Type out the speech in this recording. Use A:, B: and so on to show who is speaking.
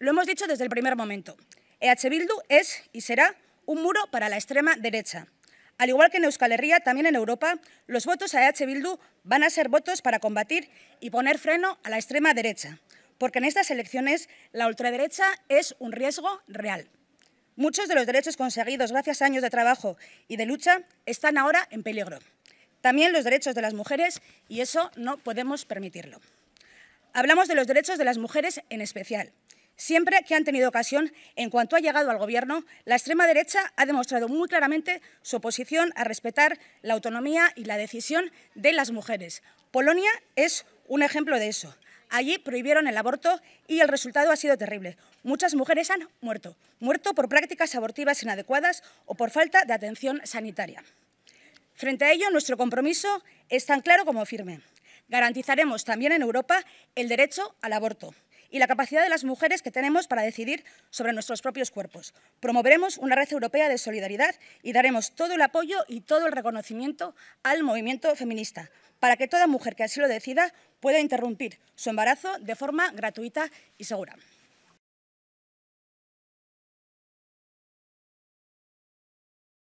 A: Lo hemos dicho desde el primer momento. EH Bildu es y será un muro para la extrema derecha. Al igual que en Euskal Herria, también en Europa, los votos a EH Bildu van a ser votos para combatir y poner freno a la extrema derecha, porque en estas elecciones la ultraderecha es un riesgo real. Muchos de los derechos conseguidos gracias a años de trabajo y de lucha están ahora en peligro. También los derechos de las mujeres y eso no podemos permitirlo. Hablamos de los derechos de las mujeres en especial. Siempre que han tenido ocasión, en cuanto ha llegado al Gobierno, la extrema derecha ha demostrado muy claramente su oposición a respetar la autonomía y la decisión de las mujeres. Polonia es un ejemplo de eso. Allí prohibieron el aborto y el resultado ha sido terrible. Muchas mujeres han muerto, muerto por prácticas abortivas inadecuadas o por falta de atención sanitaria. Frente a ello, nuestro compromiso es tan claro como firme. Garantizaremos también en Europa el derecho al aborto y la capacidad de las mujeres que tenemos para decidir sobre nuestros propios cuerpos. Promoveremos una red europea de solidaridad y daremos todo el apoyo y todo el reconocimiento al movimiento feminista para que toda mujer que así lo decida pueda interrumpir su embarazo de forma gratuita y segura.